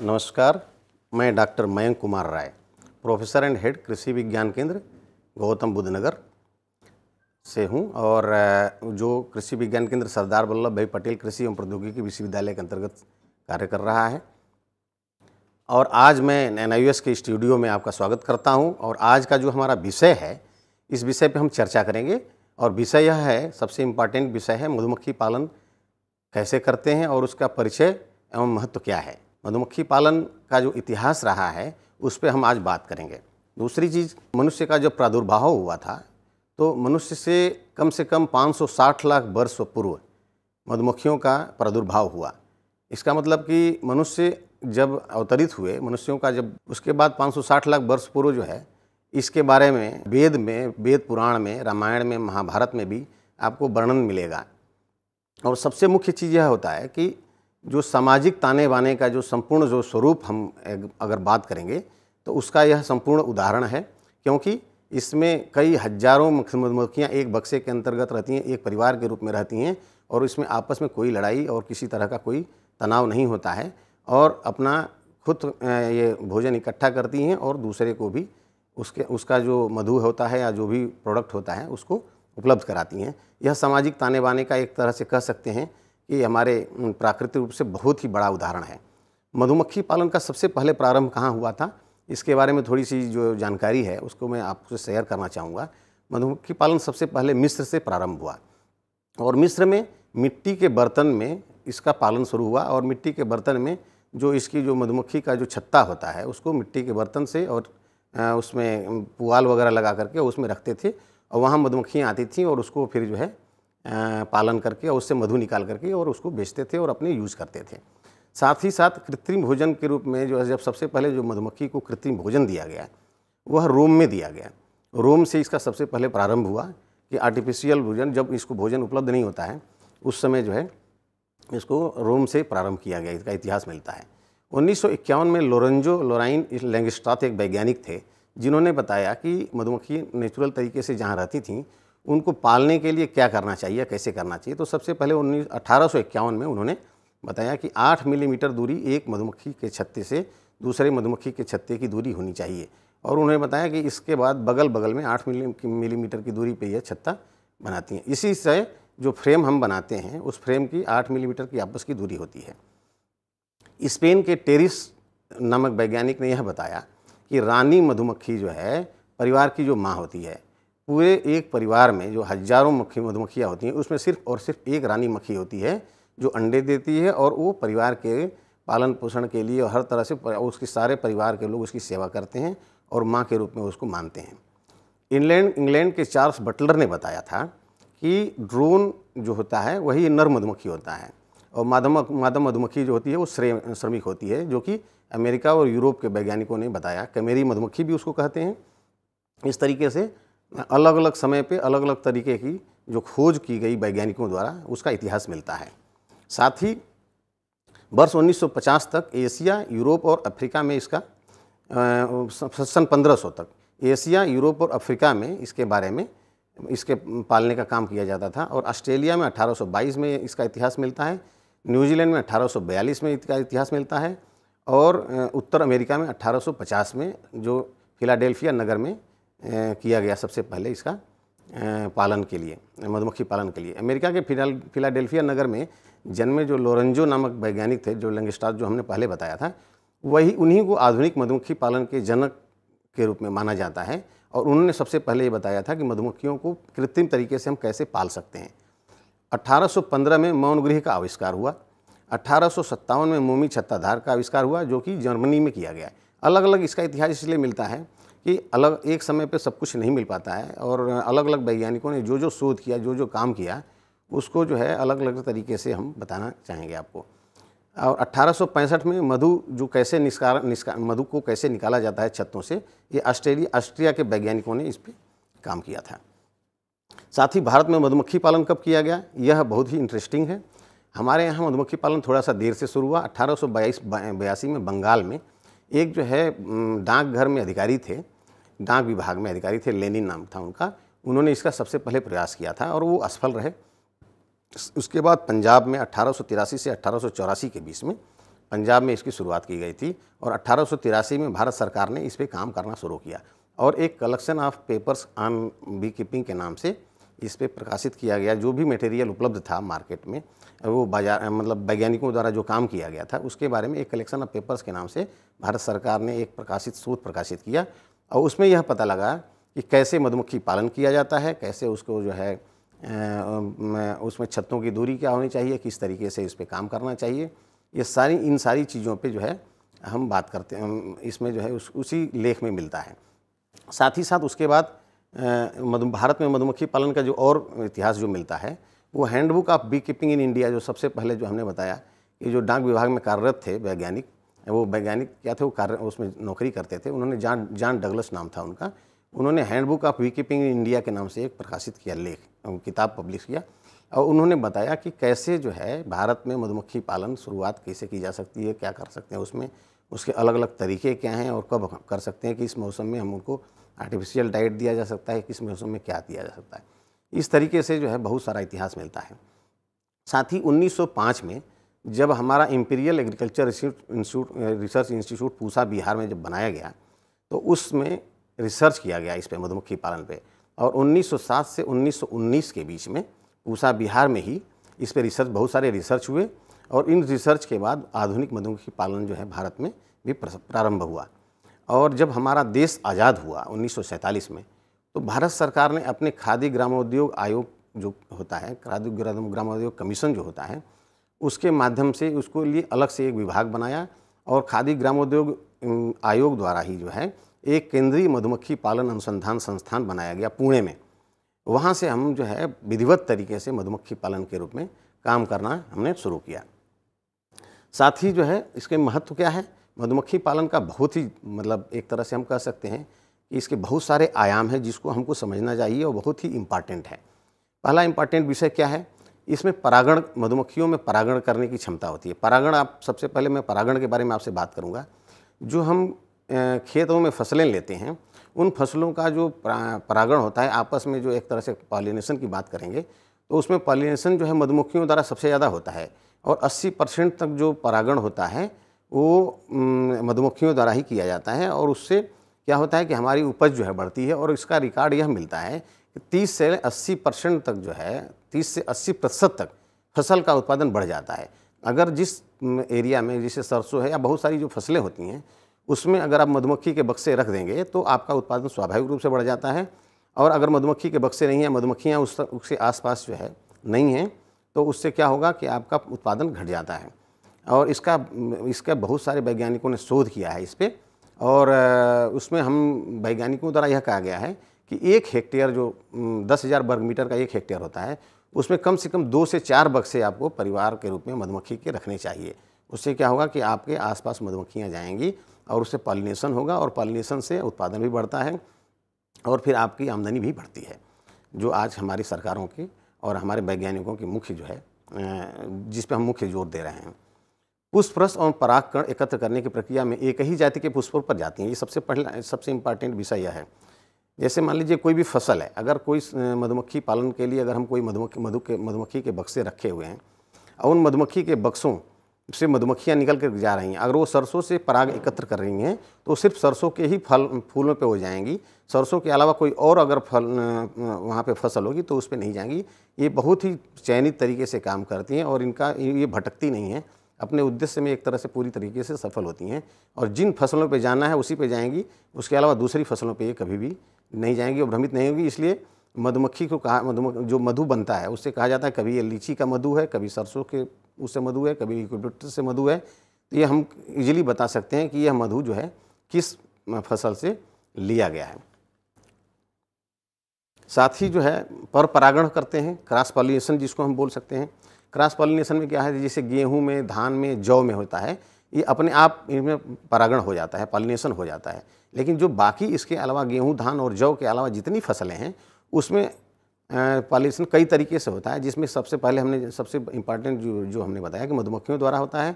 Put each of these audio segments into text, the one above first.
नमस्कार मैं doctor Mayank Kumar Rai professor and head Krishi Vigyan केंद्र गौतम बुद्ध नगर से हूं और जो कृषि विज्ञान केंद्र सरदार वल्लभ भाई पटेल कृषि एवं प्रौद्योगिकी विश्वविद्यालय के अंतर्गत कार्य कर रहा है और आज मैं एन के स्टूडियो में आपका स्वागत करता हूं और आज का जो हमारा विषय है इस विषय पर हम चर्चा करेंगे और विषय यह है सबसे इम्पॉर्टेंट विषय है मधुमक्खी पालन कैसे करते हैं और उसका परिचय एवं महत्व क्या है मधुमक्खी पालन का जो इतिहास रहा है उस पर हम आज बात करेंगे दूसरी चीज़ मनुष्य का जो प्रादुर्भाव हुआ था तो मनुष्य से कम से कम 560 लाख वर्ष पूर्व मधुमक्खियों का प्रादुर्भाव हुआ इसका मतलब कि मनुष्य जब अवतरित हुए मनुष्यों का जब उसके बाद 560 लाख वर्ष पूर्व जो है इसके बारे में वेद में वेद पुराण में रामायण में महाभारत में भी आपको वर्णन मिलेगा और सबसे मुख्य चीज़ यह होता है कि जो सामाजिक ताने बाने का जो संपूर्ण जो स्वरूप हम अगर बात करेंगे तो उसका यह संपूर्ण उदाहरण है क्योंकि इसमें कई हजारों मधुमक्खियाँ एक बक्से के अंतर्गत रहती हैं एक परिवार के रूप में रहती हैं और इसमें आपस में कोई लड़ाई और किसी तरह का कोई तनाव नहीं होता है और अपना खुद ये भोजन इकट्ठा करती हैं और दूसरे को भी उसके उसका जो मधु होता है या जो भी प्रोडक्ट होता है उसको उपलब्ध कराती हैं यह सामाजिक ताने बाने का एक तरह से कह सकते हैं ये हमारे प्राकृतिक रूप से बहुत ही बड़ा उदाहरण है मधुमक्खी पालन का सबसे पहले प्रारंभ कहाँ हुआ था इसके बारे में थोड़ी सी जो जानकारी है उसको मैं आपको शेयर करना चाहूँगा मधुमक्खी पालन सबसे पहले मिस्र से प्रारंभ हुआ और मिस्र में मिट्टी के बर्तन में इसका पालन शुरू हुआ और मिट्टी के बर्तन में जो इसकी जो मधुमक्खी का जो छत्ता होता है उसको मिट्टी के बर्तन से और उसमें पुआल वगैरह लगा करके उसमें रखते थे और वहाँ मधुमक्खियाँ आती थी और उसको फिर जो है पालन करके और उससे मधु निकाल करके और उसको बेचते थे और अपने यूज करते थे साथ ही साथ कृत्रिम भोजन के रूप में जो है जब सबसे पहले जो मधुमक्खी को कृत्रिम भोजन दिया गया वह रोम में दिया गया रोम से इसका सबसे पहले प्रारंभ हुआ कि आर्टिफिशियल भोजन जब इसको भोजन उपलब्ध नहीं होता है उस समय जो है इसको रोम से प्रारंभ किया गया इसका इतिहास मिलता है उन्नीस में लोरेंजो लोराइन लैंगस्टाथ एक वैज्ञानिक थे जिन्होंने बताया कि मधुमक्खी नेचुरल तरीके से जहाँ रहती थी उनको पालने के लिए क्या करना चाहिए कैसे करना चाहिए तो सबसे पहले उन्नीस अठारह में उन्होंने बताया कि आठ मिलीमीटर दूरी एक मधुमक्खी के छत्ते से दूसरे मधुमक्खी के छत्ते की दूरी होनी चाहिए और उन्होंने बताया कि इसके बाद बगल बगल में आठ मिलीमीटर की दूरी पर यह छत्ता बनाती हैं इसी से जो फ्रेम हम बनाते हैं उस फ्रेम की आठ मिलीमीटर की आपस की दूरी होती है स्पेन के टेरिस नामक वैज्ञानिक ने यह बताया कि रानी मधुमक्खी जो है परिवार की जो माँ होती है पूरे एक परिवार में जो हजारों मक्खी मधुमक्खियाँ होती हैं उसमें सिर्फ और सिर्फ एक रानी मक्खी होती है जो अंडे देती है और वो परिवार के पालन पोषण के लिए और हर तरह से उसके सारे परिवार के लोग उसकी सेवा करते हैं और माँ के रूप में उसको मानते हैं इंग्लैंड इंग्लैंड के चार्ल्स बटलर ने बताया था कि ड्रोन जो होता है वही नर मधुमक्खी होता है और मादम मादम मधुमक्खी जो होती है वो श्रे श्रमिक होती है जो कि अमेरिका और यूरोप के वैज्ञानिकों ने बताया कमेरी मधुमक्खी भी उसको कहते हैं इस तरीके से अलग अलग समय पे अलग अलग तरीके की जो खोज की गई वैज्ञानिकों द्वारा उसका इतिहास मिलता है साथ ही वर्ष 1950 तक एशिया यूरोप और अफ्रीका में इसका सन 1500 तक एशिया यूरोप और अफ्रीका में इसके बारे में इसके पालने का काम किया जाता था और ऑस्ट्रेलिया में 1822 में इसका इतिहास मिलता है न्यूजीलैंड में 1842 में इसका इतिहास मिलता है और उत्तर अमेरिका में 1850 में जो फिलाडेल्फिया नगर में किया गया सबसे पहले इसका पालन के लिए मधुमक्खी पालन के लिए अमेरिका के फिलहाल फिलाडेल्फिया नगर में जन्मे जो लोरेंजो नामक वैज्ञानिक थे जो लंगेस्टार जो हमने पहले बताया था वही उन्हीं को आधुनिक मधुमक्खी पालन के जनक के रूप में माना जाता है और उन्होंने सबसे पहले ये बताया था कि मधुमक्खियों को कृत्रिम तरीके से हम कैसे पाल सकते हैं 1815 में मौन गृह का आविष्कार हुआ अट्ठारह में मोमी छत्ताधार का आविष्कार हुआ जो कि जर्मनी में किया गया अलग अलग इसका इतिहास इसलिए मिलता है कि अलग एक समय पे सब कुछ नहीं मिल पाता है और अलग अलग वैज्ञानिकों ने जो जो शोध किया जो जो काम किया उसको जो है अलग अलग तरीके से हम बताना चाहेंगे आपको और अट्ठारह में मधु जो कैसे निष्कार मधु को कैसे निकाला जाता है छत्तों से ये ऑस्ट्रेलिया ऑस्ट्रिया के वैज्ञानिकों ने इस पर काम किया था साथ ही भारत में मधुमक्खी पालन कब किया गया यह बहुत ही इंटरेस्टिंग है हमारे यहाँ मधुमक्खी पालन थोड़ा सा देर से शुरू हुआ अट्ठारह सौ में बंगाल में एक जो है डाकघर में अधिकारी थे डाक विभाग में अधिकारी थे लेनिन नाम था उनका उन्होंने इसका सबसे पहले प्रयास किया था और वो असफल रहे उसके बाद पंजाब में अट्ठारह से अट्ठारह के बीच में पंजाब में इसकी शुरुआत की गई थी और अट्ठारह में भारत सरकार ने इस पर काम करना शुरू किया और एक collection of papers on beekeeping के नाम से इस पर प्रकाशित किया गया जो भी मटेरियल उपलब्ध था मार्केट में वो बाजार मतलब वैज्ञानिकों द्वारा जो काम किया गया था उसके बारे में एक कलेक्शन ऑफ पेपर्स के नाम से भारत सरकार ने एक प्रकाशित शोध प्रकाशित किया और उसमें यह पता लगा कि कैसे मधुमक्खी पालन किया जाता है कैसे उसको जो है उसमें छतों की दूरी क्या होनी चाहिए किस तरीके से इस पर काम करना चाहिए ये सारी इन सारी चीज़ों पर जो है हम बात करते हैं इसमें जो है उस उसी लेख में मिलता है साथ ही साथ उसके बाद मधु भारत में मधुमक्खी पालन का जो और इतिहास जो मिलता है वो handbook of beekeeping in India जो सबसे पहले जो हमने बताया कि जो डाक विभाग में कार्यरत थे वैज्ञानिक वो वैज्ञानिक क्या थे वो कार्य उसमें नौकरी करते थे उन्होंने जान जान डगलस नाम था उनका उन्होंने handbook of beekeeping in India के नाम से एक प्रकाशित किया लेख किताब पब्लिश किया और उन्होंने बताया कि कैसे जो है भारत में मधुमक्खी पालन शुरुआत कैसे की जा सकती है क्या कर सकते हैं उसमें उसके अलग अलग तरीके क्या हैं और कब कर सकते हैं कि इस मौसम में हम उनको आर्टिफिशियल डाइट दिया जा सकता है किस मौसम में क्या दिया जा सकता है इस तरीके से जो है बहुत सारा इतिहास मिलता है साथ ही 1905 में जब हमारा imperial agriculture institute research institute Pusa Bihar में जब बनाया गया तो उसमें रिसर्च किया गया इस पर मधुमक्खी पालन पर और 1907 से 1919 के बीच में पूसा बिहार में ही इस पर रिसर्च बहुत सारे रिसर्च हुए और इन रिसर्च के बाद आधुनिक मधुमक्खी पालन जो है भारत में भी प्रारंभ हुआ और जब हमारा देश आज़ाद हुआ उन्नीस में तो भारत सरकार ने अपने खादी ग्रामोद्योग आयोग जो होता है खादी ग्रामोद्योग कमीशन जो होता है उसके माध्यम से उसको लिए अलग से एक विभाग बनाया और खादी ग्रामोद्योग आयोग द्वारा ही जो है एक केंद्रीय मधुमक्खी पालन अनुसंधान संस्थान बनाया गया पुणे में वहाँ से हम जो है विधिवत तरीके से मधुमक्खी पालन के रूप में काम करना हमने शुरू किया साथ ही जो है इसके महत्व क्या है मधुमक्खी पालन का बहुत ही मतलब एक तरह से हम कह सकते हैं कि इसके बहुत सारे आयाम हैं जिसको हमको समझना चाहिए और बहुत ही इम्पॉर्टेंट है पहला इम्पॉर्टेंट विषय क्या है इसमें परागण मधुमक्खियों में परागण करने की क्षमता होती है परागण आप सबसे पहले मैं परागण के बारे में आपसे बात करूंगा जो हम खेतों में फसलें लेते हैं उन फसलों का जो परागण होता है आपस में जो एक तरह से पॉलिनेशन की बात करेंगे तो उसमें पॉलिनेशन जो है मधुमक्खियों द्वारा सबसे ज़्यादा होता है और 80 परसेंट तक जो परागण होता है वो मधुमक्खियों द्वारा ही किया जाता है और उससे क्या होता है कि हमारी उपज जो है बढ़ती है और इसका रिकॉर्ड यह मिलता है कि तीस से अस्सी परसेंट तक जो है तीस से अस्सी प्रतिशत तक फसल का उत्पादन बढ़ जाता है अगर जिस एरिया में जिसे सरसों है या बहुत सारी जो फसलें होती हैं उसमें अगर आप मधुमक्खी के बक्से रख देंगे तो आपका उत्पादन स्वाभाविक रूप से बढ़ जाता है और अगर मधुमक्खी के बक्से नहीं हैं मधुमक्खियाँ उस उसके आसपास जो है नहीं हैं तो उससे क्या होगा कि आपका उत्पादन घट जाता है और इसका इसका बहुत सारे वैज्ञानिकों ने शोध किया है इस पर और उसमें हम वैज्ञानिकों द्वारा यह कहा गया है कि एक हेक्टेयर जो दस हज़ार वर्ग मीटर का एक हेक्टेयर होता है उसमें कम से कम दो से चार बक्से आपको परिवार के रूप में मधुमक्खी के रखने चाहिए उससे क्या होगा कि आपके आसपास मधुमक्खियाँ जाएंगी और उससे पॉलिनेशन होगा और पॉलिनेशन से उत्पादन भी बढ़ता है और फिर आपकी आमदनी भी बढ़ती है जो आज हमारी सरकारों की और हमारे वैज्ञानिकों की मुख्य जो है जिस पर हम मुख्य जोर दे रहे हैं पुष्परस और परागकण एकत्र करने की प्रक्रिया में एक ही जाति के पुष्पों पर जाती हैं ये सबसे पहला सबसे इम्पॉर्टेंट विषय यह है जैसे मान लीजिए कोई भी फसल है अगर कोई मधुमक्खी पालन के लिए अगर हम कोई मधुमक्खी मधु के मधुमक्खी के बक्से रखे हुए हैं और उन मधुमक्खी के बक्सों से मधुमक्खियाँ निकल कर जा रही हैं अगर वो सरसों से पराग एकत्र कर रही हैं तो सिर्फ सरसों के ही फल फूलों पर हो जाएंगी सरसों के अलावा कोई और अगर फल वहाँ पे फसल होगी तो उस पर नहीं जाएंगी ये बहुत ही चयनित तरीके से काम करती हैं और इनका ये भटकती नहीं है अपने उद्देश्य में एक तरह से पूरी तरीके से सफल होती हैं और जिन फसलों पे जाना है उसी पे जाएंगी उसके अलावा दूसरी फसलों पे ये कभी भी नहीं जाएंगी और भ्रमित नहीं होगी इसलिए मधुमक्खी को कहा मधुमक्खी जो मधु बनता है उससे कहा जाता है कभी ये लीची का मधु है कभी सरसों के उससे मधु है कभी इक्विप्टर से मधु है तो ये हम इजीली बता सकते हैं कि यह मधु जो है किस फसल से लिया गया है साथ ही जो है पर परागण करते हैं क्रॉस पॉलिनेशन जिसको हम बोल सकते हैं क्रॉस पॉलिनेशन में क्या है जैसे गेहूँ में धान में जौ में होता है ये अपने आप इनमें परागण हो जाता है पॉलिनेशन हो जाता है लेकिन जो बाकी इसके अलावा गेहूँ धान और जौ के अलावा जितनी फसलें हैं उसमें पॉलिनेशन कई तरीके से होता है जिसमें सबसे पहले हमने सबसे इम्पॉर्टेंट जो जो हमने बताया कि मधुमक्खियों द्वारा होता है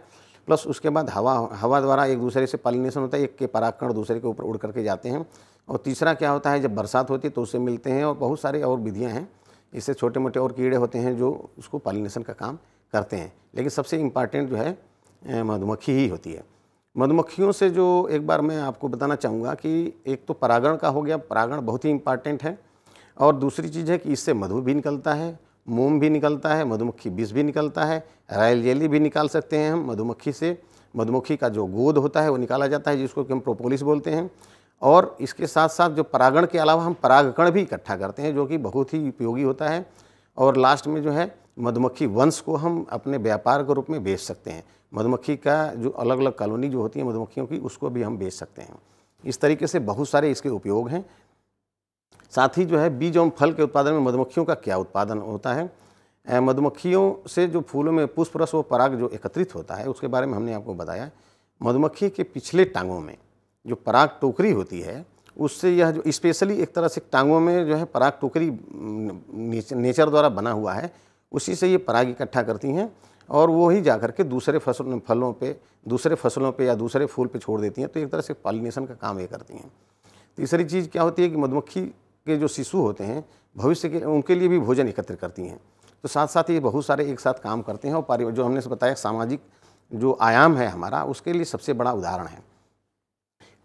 प्लस उसके बाद हवा हवा द्वारा एक दूसरे से पॉलिनेशन होता है एक के परागण दूसरे के ऊपर उड़ करके जाते हैं और तीसरा क्या होता है जब बरसात होती है तो उससे मिलते हैं और बहुत सारी और विधियाँ हैं इससे छोटे मोटे और कीड़े होते हैं जो उसको पॉलिनेशन का काम करते हैं लेकिन सबसे इम्पॉर्टेंट जो है मधुमक्खी ही होती है मधुमक्खियों से जो एक बार मैं आपको बताना चाहूँगा कि एक तो परागण का हो गया परागण बहुत ही इम्पॉर्टेंट है और दूसरी चीज़ है कि इससे मधु भी निकलता है मोम भी निकलता है मधुमक्खी विष भी निकलता है रायल जेली भी निकाल सकते हैं हम मधुमक्खी से मधुमक्खी का जो गोद होता है वो निकाला जाता है जिसको कि हम प्रोपोलिस बोलते हैं और इसके साथ साथ जो परागण के अलावा हम परागकण भी इकट्ठा करते हैं जो कि बहुत ही उपयोगी होता है और लास्ट में जो है मधुमक्खी वंश को हम अपने व्यापार के रूप में बेच सकते हैं मधुमक्खी का जो अलग अलग कॉलोनी जो होती है मधुमक्खियों की उसको भी हम बेच सकते हैं इस तरीके से बहुत सारे इसके उपयोग हैं साथ ही जो है बीज एवं फल के उत्पादन में मधुमक्खियों का क्या उत्पादन होता है मधुमक्खियों से जो फूलों में पुष्प रस व पराग जो एकत्रित होता है उसके बारे में हमने आपको बताया मधुमक्खी के पिछले टांगों में जो पराग टोकरी होती है उससे यह जो स्पेशली एक तरह से टांगों में जो है पराग टोकरी नेचर द्वारा बना हुआ है उसी से ये पराग इकट्ठा करती हैं और वो ही जा करके दूसरे फसल फलों पे दूसरे फसलों पे या दूसरे फूल पे छोड़ देती हैं तो एक तरह से पॉलिनेशन का काम ये करती हैं तीसरी चीज़ क्या होती है कि मधुमक्खी के जो शिशु होते हैं भविष्य के उनके लिए भी भोजन एकत्र करती हैं तो साथ साथ ये बहुत सारे एक साथ काम करते हैं और जो हमने बताया सामाजिक जो आयाम है हमारा उसके लिए सबसे बड़ा उदाहरण है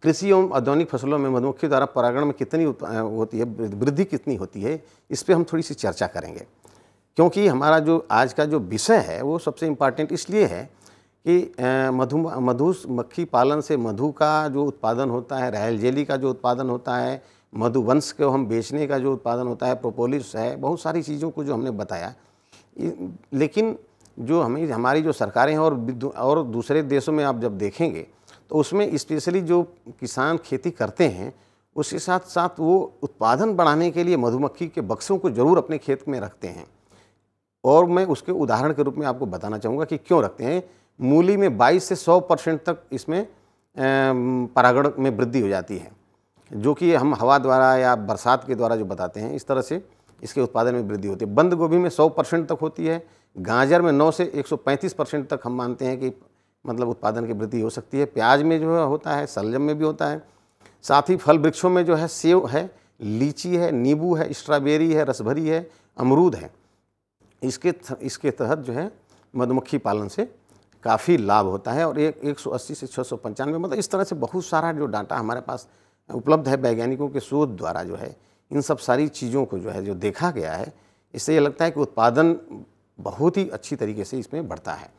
कृषि एवं औद्योगिक फसलों में मधुमक्खी द्वारा परागण में कितनी होती है वृद्धि कितनी होती है इस पर हम थोड़ी सी चर्चा करेंगे क्योंकि हमारा जो आज का जो विषय है वो सबसे इम्पॉर्टेंट इसलिए है कि मधु मधु मक्खी पालन से मधु का जो उत्पादन होता है रहल जेली का जो उत्पादन होता है मधुवंश को हम बेचने का जो उत्पादन होता है प्रोपोलिस है बहुत सारी चीज़ों को जो हमने बताया लेकिन जो हमें हमारी जो सरकारें हैं और और दूसरे देशों में आप जब देखेंगे तो उसमें स्पेशली जो किसान खेती करते हैं उसके साथ साथ वो उत्पादन बढ़ाने के लिए मधुमक्खी के बक्सों को ज़रूर अपने खेत में रखते हैं और मैं उसके उदाहरण के रूप में आपको बताना चाहूँगा कि क्यों रखते हैं मूली में 22 से 100 परसेंट तक इसमें परागण में वृद्धि हो जाती है जो कि हम हवा द्वारा या बरसात के द्वारा जो बताते हैं इस तरह से इसके उत्पादन में वृद्धि होती है बंद गोभी में 100 परसेंट तक होती है गाजर में 9 से 135 परसेंट तक हम मानते हैं कि मतलब उत्पादन की वृद्धि हो सकती है प्याज में जो है होता है सलजम में भी होता है साथ ही फल वृक्षों में जो है सेब है लीची है नींबू है स्ट्रॉबेरी है रसभरी है अमरूद है इसके इसके तहत जो है मधुमक्खी पालन से काफ़ी लाभ होता है और एक एक सौ अस्सी से छः सौ पंचानवे मतलब इस तरह से बहुत सारा जो डाटा हमारे पास उपलब्ध है वैज्ञानिकों के शोध द्वारा जो है इन सब सारी चीज़ों को जो है जो देखा गया है इससे ये लगता है कि उत्पादन बहुत ही अच्छी तरीके से इसमें बढ़ता है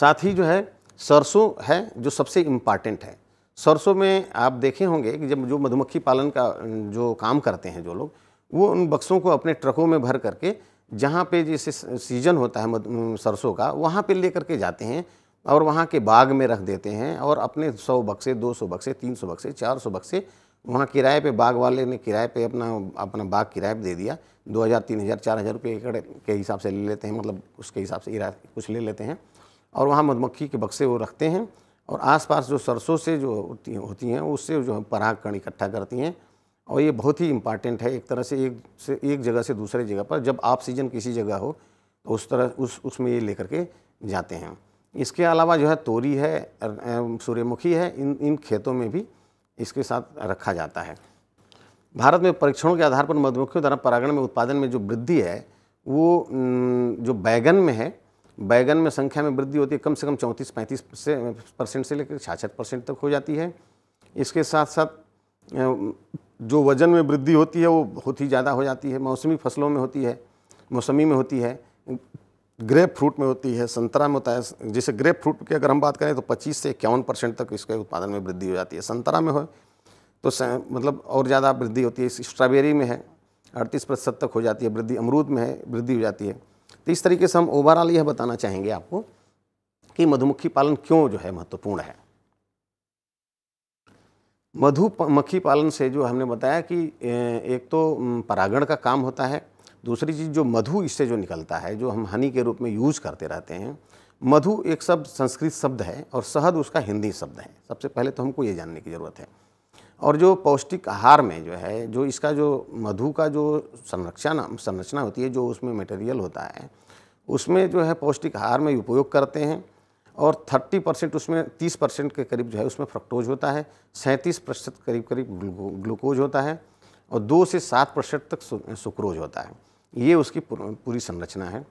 साथ ही जो है सरसों है जो सबसे इम्पॉर्टेंट है सरसों में आप देखे होंगे कि जब जो मधुमक्खी पालन का जो काम करते हैं जो लोग वो उन बक्सों को अपने ट्रकों में भर करके जहाँ पे जैसे सीजन होता है सरसों का वहाँ पे ले करके जाते हैं और वहाँ के बाग में रख देते हैं और अपने सौ बक्से दो सौ बक्से तीन सौ बक्से चार सौ बक्से वहाँ किराए पे बाग वाले ने किराए पे अपना अपना बाग किराए पे दे दिया दो हज़ार तीन हज़ार चार हज़ार रुपये एकड़ के हिसाब से ले लेते हैं मतलब उसके हिसाब से कुछ ले लेते हैं और वहाँ मधुमक्खी के बक्से वो रखते हैं और आसपास जो सरसों से जो होती होती हैं उससे जो पराग कण इकट्ठा करती हैं और ये बहुत ही इम्पॉर्टेंट है एक तरह से एक से एक जगह से दूसरे जगह पर जब आप सीजन किसी जगह हो तो उस तरह उस उसमें ये लेकर के जाते हैं इसके अलावा जो है तोरी है सूर्यमुखी है इन इन खेतों में भी इसके साथ रखा जाता है भारत में परीक्षणों के आधार पर मधुमक्खियों द्वारा परागण में उत्पादन में जो वृद्धि है वो जो बैगन में है बैगन में संख्या में वृद्धि होती है कम से कम चौंतीस पैंतीस से परसेंट से लेकर छाछठ परसेंट तक हो जाती है इसके साथ साथ जो वजन में वृद्धि होती है वो बहुत ही ज़्यादा हो जाती है मौसमी फसलों में होती है मौसमी में होती है ग्रेप फ्रूट में होती है संतरा में होता है जैसे ग्रेप फ्रूट की अगर हम बात करें तो 25 से इक्यावन परसेंट तक इसके उत्पादन में वृद्धि हो जाती है संतरा में हो तो मतलब और ज़्यादा वृद्धि होती है स्ट्रॉबेरी में है अड़तीस प्रतिशत तक हो जाती है वृद्धि अमरूद में है वृद्धि हो जाती है तो इस तरीके से हम ओवरऑल यह बताना चाहेंगे आपको कि मधुमक्खी पालन क्यों जो है महत्वपूर्ण है मधुमक्खी पालन से जो हमने बताया कि एक तो परागण का काम होता है दूसरी चीज़ जो मधु इससे जो निकलता है जो हम हनी के रूप में यूज़ करते रहते हैं मधु एक शब्द संस्कृत शब्द है और शहद उसका हिंदी शब्द है सबसे पहले तो हमको ये जानने की ज़रूरत है और जो पौष्टिक आहार में जो है जो इसका जो मधु का जो संरक्षण संरचना होती है जो उसमें मटेरियल होता है उसमें जो है पौष्टिक आहार में उपयोग करते हैं और 30 परसेंट उसमें 30 परसेंट के करीब जो है उसमें फ्रक्टोज होता है सैंतीस प्रतिशत करीब करीब ग्लूकोज होता है और दो से सात प्रतिशत तक सुक्रोज होता है ये उसकी पूरी संरचना है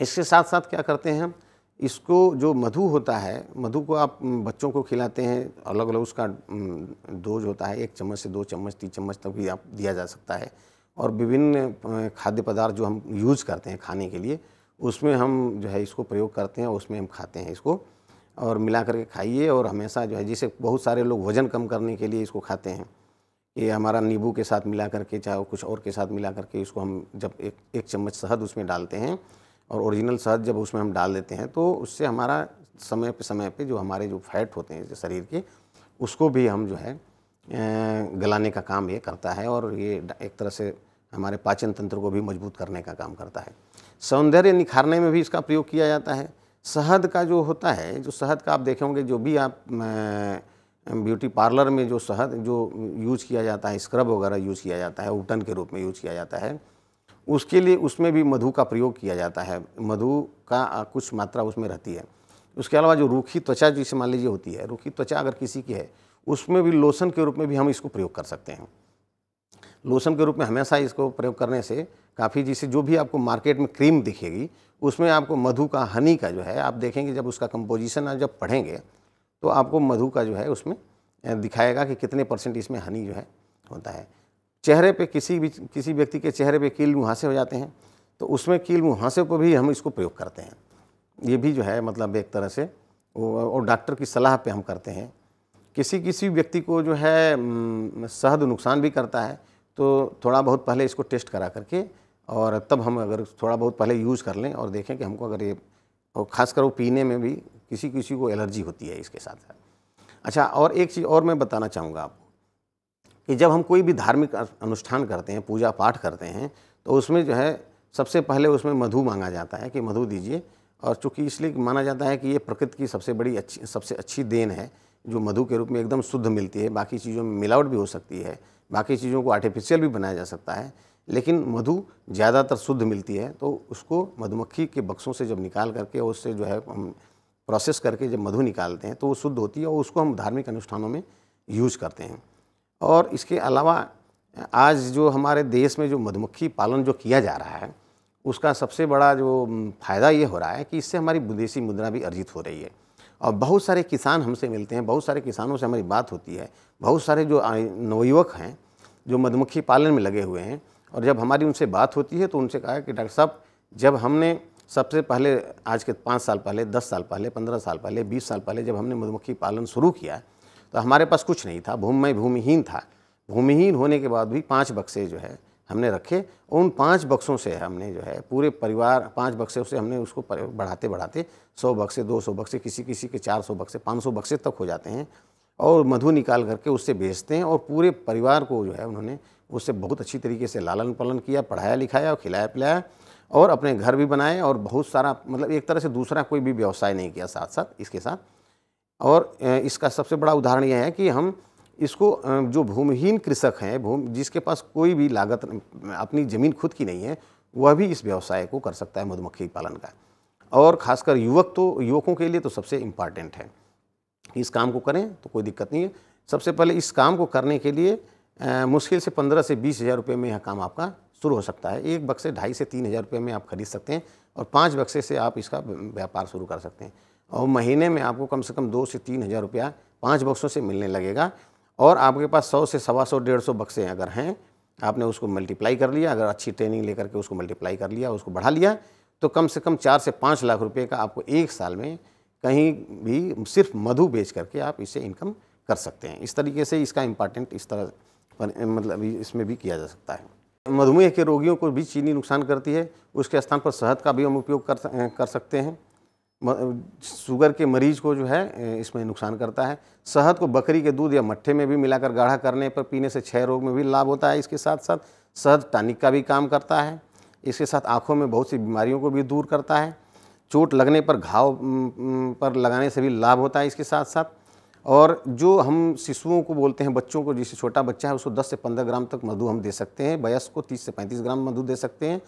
इसके साथ साथ क्या करते हैं हम इसको जो मधु होता है मधु को आप बच्चों को खिलाते हैं अलग अलग उसका डोज होता है एक चम्मच से दो चम्मच तीन चम्मच तक भी आप दिया जा सकता है और विभिन्न खाद्य पदार्थ जो हम यूज़ करते हैं खाने के लिए उसमें हम जो है इसको प्रयोग करते हैं और उसमें हम खाते हैं इसको और मिला करके खाइए और हमेशा जो है जैसे बहुत सारे लोग वज़न कम करने के लिए इसको खाते हैं ये हमारा नींबू के साथ मिला करके चाहे कुछ और के साथ मिला करके इसको हम जब एक एक चम्मच शहद उसमें डालते हैं और ओरिजिनल शहद जब उसमें हम डाल देते हैं तो उससे हमारा समय पे समय पे जो हमारे जो फैट होते हैं शरीर के उसको भी हम जो है गलाने का काम ये करता है और ये एक तरह से हमारे पाचन तंत्र को भी मजबूत करने का काम करता है सौंदर्य निखारने में भी इसका प्रयोग किया जाता है शहद का जो होता है जो शहद का आप देखे होंगे जो भी आप ब्यूटी पार्लर में जो शहद जो यूज़ किया जाता है स्क्रब वगैरह यूज़ किया जाता है उटन के रूप में यूज़ किया जाता है उसके लिए उसमें भी मधु का प्रयोग किया जाता है मधु का कुछ मात्रा उसमें रहती है उसके अलावा जो रूखी त्वचा जिसे मान लीजिए होती है रूखी त्वचा अगर किसी की है उसमें भी लोशन के रूप में भी हम इसको प्रयोग कर सकते हैं लोशन के रूप में हमेशा इसको प्रयोग करने से काफ़ी जिसे जो भी आपको मार्केट में क्रीम दिखेगी उसमें आपको मधु का हनी का जो है आप देखेंगे जब उसका कंपोजिशन आप जब पढ़ेंगे तो आपको मधु का जो है उसमें दिखाएगा कि कितने परसेंट इसमें हनी जो है होता है चेहरे पे किसी भी किसी व्यक्ति के चेहरे पे कील मुहासे हो जाते हैं तो उसमें कील मुहासे पर भी हम इसको प्रयोग करते हैं ये भी जो है मतलब एक तरह से और डॉक्टर की सलाह पे हम करते हैं किसी किसी व्यक्ति को जो है सहद नुकसान भी करता है तो थोड़ा बहुत पहले इसको टेस्ट करा करके और तब हम अगर थोड़ा बहुत पहले यूज़ कर लें और देखें कि हमको अगर ये और ख़ासकर वो पीने में भी किसी किसी को एलर्जी होती है इसके साथ अच्छा और एक चीज़ और मैं बताना चाहूँगा आपको कि जब हम कोई भी धार्मिक अनुष्ठान करते हैं पूजा पाठ करते हैं तो उसमें जो है सबसे पहले उसमें मधु मांगा जाता है कि मधु दीजिए और चूँकि इसलिए माना जाता है कि ये प्रकृति की सबसे बड़ी अच्छी सबसे अच्छी देन है जो मधु के रूप में एकदम शुद्ध मिलती है बाकी चीज़ों में मिलावट भी हो सकती है बाकी चीज़ों को आर्टिफिशियल भी बनाया जा सकता है लेकिन मधु ज़्यादातर शुद्ध मिलती है तो उसको मधुमक्खी के बक्सों से जब निकाल करके और उससे जो है हम प्रोसेस करके जब मधु निकालते हैं तो वो शुद्ध होती है और उसको हम धार्मिक अनुष्ठानों में यूज़ करते हैं और इसके अलावा आज जो हमारे देश में जो मधुमक्खी पालन जो किया जा रहा है उसका सबसे बड़ा जो फ़ायदा ये हो रहा है कि इससे हमारी विदेशी मुद्रा भी अर्जित हो रही है और बहुत सारे किसान हमसे मिलते हैं बहुत सारे किसानों से हमारी बात होती है बहुत सारे जो नवयुवक हैं जो मधुमक्खी पालन में लगे हुए हैं और जब हमारी उनसे बात होती है तो उनसे कहा कि डॉक्टर साहब जब हमने सबसे पहले आज के पाँच साल पहले दस साल पहले पंद्रह साल पहले बीस साल पहले जब हमने मधुमक्खी पालन शुरू किया तो हमारे पास कुछ नहीं था भूमि में भूमिहीन था भूमिहीन होने के बाद भी पाँच बक्से जो है हमने रखे उन पाँच बक्सों से हमने जो है पूरे परिवार पाँच बक्से से हमने उसको बढ़ाते बढ़ाते सौ बक्से दो सौ बक्से किसी किसी के चार सौ बक्से पाँच सौ बक्से तक हो जाते हैं और मधु निकाल करके उससे बेचते हैं और पूरे परिवार को जो है उन्होंने उससे बहुत अच्छी तरीके से लालन पालन किया पढ़ाया लिखाया और खिलाया पिलाया और अपने घर भी बनाए और बहुत सारा मतलब एक तरह से दूसरा कोई भी व्यवसाय नहीं किया साथ साथ इसके साथ और इसका सबसे बड़ा उदाहरण यह है कि हम इसको जो भूमिहीन कृषक हैं भूमि जिसके पास कोई भी लागत अपनी ज़मीन खुद की नहीं है वह भी इस व्यवसाय को कर सकता है मधुमक्खी पालन का और ख़ासकर युवक तो युवकों के लिए तो सबसे इम्पॉर्टेंट है इस काम को करें तो कोई दिक्कत नहीं है सबसे पहले इस काम को करने के लिए आ, मुश्किल से पंद्रह से बीस हज़ार रुपये में यह काम आपका शुरू हो सकता है एक बक्से ढाई से तीन हज़ार रुपये में आप खरीद सकते हैं और पाँच बक्से से आप इसका व्यापार शुरू कर सकते हैं और महीने में आपको कम से कम दो से तीन हज़ार रुपया पाँच बक्सों से मिलने लगेगा और आपके पास सौ से सवा सौ डेढ़ सौ बक्से अगर हैं आपने उसको मल्टीप्लाई कर लिया अगर अच्छी ट्रेनिंग लेकर के उसको मल्टीप्लाई कर लिया उसको बढ़ा लिया तो कम से कम चार से पाँच लाख रुपये का आपको एक साल में कहीं भी सिर्फ मधु बेच करके आप इसे इनकम कर सकते हैं इस तरीके से इसका इम्पॉर्टेंट इस तरह पर मतलब इसमें भी किया जा सकता है मधुमेह के रोगियों को भी चीनी नुकसान करती है उसके स्थान पर शहद का भी हम उपयोग कर कर सकते हैं शुगर के मरीज को जो है इसमें नुकसान करता है शहद को बकरी के दूध या मट्ठे में भी मिलाकर गाढ़ा करने पर पीने से क्षय रोग में भी लाभ होता है इसके साथ साथ शहद टानिक का भी काम करता है इसके साथ आँखों में बहुत सी बीमारियों को भी दूर करता है चोट लगने पर घाव पर लगाने से भी लाभ होता है इसके साथ साथ और जो हम शिशुओं को बोलते हैं बच्चों को जिसे छोटा बच्चा है उसको 10 से 15 ग्राम तक मधु हम दे सकते हैं वयस्क को 30 से 35 ग्राम मधु दे सकते हैं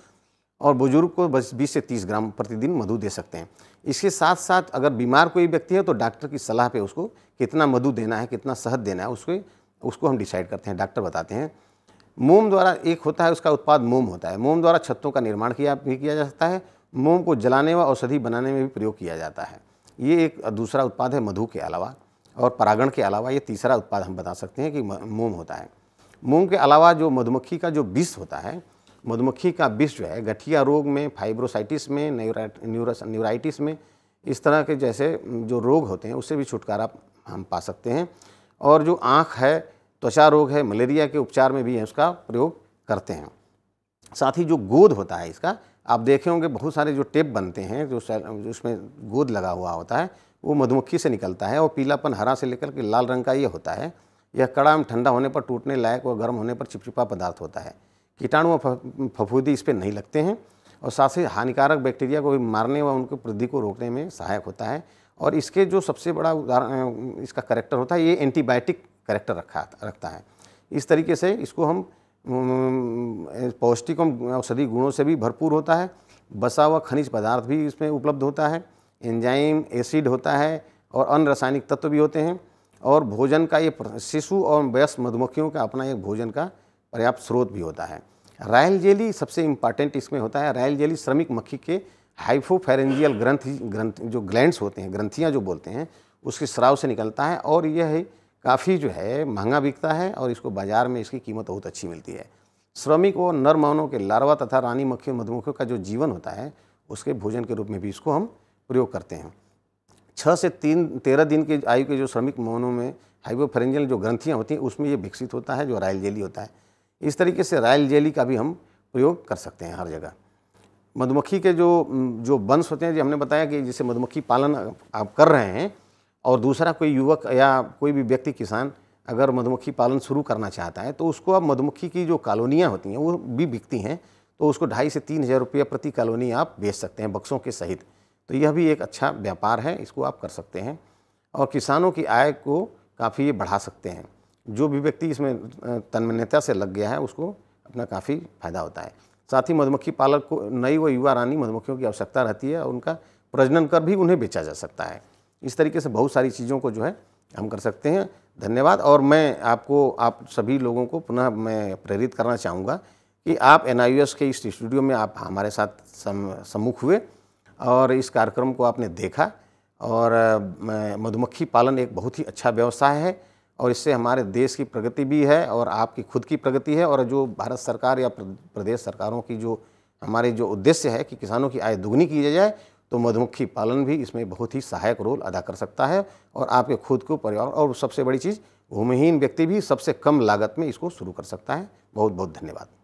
और बुजुर्ग को बस बीस से तीस ग्राम प्रतिदिन मधु दे सकते हैं इसके साथ साथ अगर बीमार कोई व्यक्ति है तो डॉक्टर की सलाह पे उसको कितना मधु देना है कितना शहद देना है उसको उसको हम डिसाइड करते हैं डॉक्टर बताते हैं मोम द्वारा एक होता है उसका उत्पाद मोम होता है मोम द्वारा छत्तों का निर्माण किया भी किया जा सकता है मोम को जलाने व औषधि बनाने में भी प्रयोग किया जाता है ये एक दूसरा उत्पाद है मधु के अलावा और परागण के अलावा ये तीसरा उत्पाद हम बता सकते हैं कि मोम होता है मोम के अलावा जो मधुमक्खी का जो विष होता है मधुमक्खी का विष जो है गठिया रोग में फाइब्रोसाइटिस में न्यूराइटिस में इस तरह के जैसे जो रोग होते हैं उससे भी छुटकारा हम पा सकते हैं और जो आँख है त्वचा रोग है मलेरिया के उपचार में भी उसका प्रयोग करते हैं साथ ही जो गोद होता है इसका आप देखे होंगे बहुत सारे जो टेप बनते हैं जो उसमें गोद लगा हुआ होता है वो मधुमक्खी से निकलता है और पीलापन हरा से लेकर के लाल रंग का ये होता है यह कड़ा में ठंडा होने पर टूटने लायक और गर्म होने पर चिपचिपा पदार्थ होता है कीटाणु और फफूदी इस पर नहीं लगते हैं और साथ ही हानिकारक बैक्टीरिया को भी मारने व उनकी वृद्धि को रोकने में सहायक होता है और इसके जो सबसे बड़ा उदाहरण इसका करेक्टर होता है ये एंटीबायोटिक करेक्टर रखा रखता है इस तरीके से इसको हम पौष्टिक औषधि गुणों से भी भरपूर होता है बसा हुआ खनिज पदार्थ भी इसमें उपलब्ध होता है एंजाइम एसिड होता है और अन्य रासायनिक तत्व भी होते हैं और भोजन का ये शिशु और वयस्क मधुमक्खियों का अपना एक भोजन का पर्याप्त स्रोत भी होता है रायल जेली सबसे इम्पॉर्टेंट इसमें होता है रायल जेली श्रमिक मक्खी के हाइफोफेरेंजियल ग्रंथ ग्रंथ जो ग्लैंड्स होते हैं ग्रंथियाँ जो बोलते हैं उसके स्राव से निकलता है और यह काफ़ी जो है महंगा बिकता है और इसको बाज़ार में इसकी कीमत बहुत अच्छी मिलती है श्रमिक और नर मौनों के लार्वा तथा रानी मक्खी मधुमक्खियों का जो जीवन होता है उसके भोजन के रूप में भी इसको हम प्रयोग करते हैं छः से तीन तेरह दिन के आयु के जो श्रमिक मौनों में हाइबोफेरेंजियल जो ग्रंथियाँ होती हैं उसमें ये विकसित होता है जो रायल जेली होता है इस तरीके से रायल जेली का भी हम प्रयोग कर सकते हैं हर जगह मधुमक्खी के जो जो वंश होते हैं जो हमने बताया कि जैसे मधुमक्खी पालन आप कर रहे हैं और दूसरा कोई युवक या कोई भी व्यक्ति किसान अगर मधुमक्खी पालन शुरू करना चाहता है तो उसको अब मधुमक्खी की जो कॉलोनियाँ होती हैं वो भी बिकती हैं तो उसको ढाई से तीन हज़ार रुपये प्रति कॉलोनी आप बेच सकते हैं बक्सों के सहित तो यह भी एक अच्छा व्यापार है इसको आप कर सकते हैं और किसानों की आय को काफ़ी बढ़ा सकते हैं जो भी व्यक्ति इसमें तन्मन्यता से लग गया है उसको अपना काफ़ी फायदा होता है साथ ही मधुमक्खी पालक को नई व युवा रानी मधुमक्खियों की आवश्यकता रहती है और उनका प्रजनन कर भी उन्हें बेचा जा सकता है इस तरीके से बहुत सारी चीज़ों को जो है हम कर सकते हैं धन्यवाद और मैं आपको आप सभी लोगों को पुनः मैं प्रेरित करना चाहूँगा कि आप एन के इस स्टूडियो में आप हमारे साथ सम्मुख हुए और इस कार्यक्रम को आपने देखा और मधुमक्खी पालन एक बहुत ही अच्छा व्यवसाय है और इससे हमारे देश की प्रगति भी है और आपकी खुद की प्रगति है और जो भारत सरकार या प्रदेश सरकारों की जो हमारे जो उद्देश्य है कि किसानों की आय दुगनी की जाए तो मधुमक्खी पालन भी इसमें बहुत ही सहायक रोल अदा कर सकता है और आपके खुद को परिवार और सबसे बड़ी चीज़ भूमिहीन व्यक्ति भी सबसे कम लागत में इसको शुरू कर सकता है बहुत बहुत धन्यवाद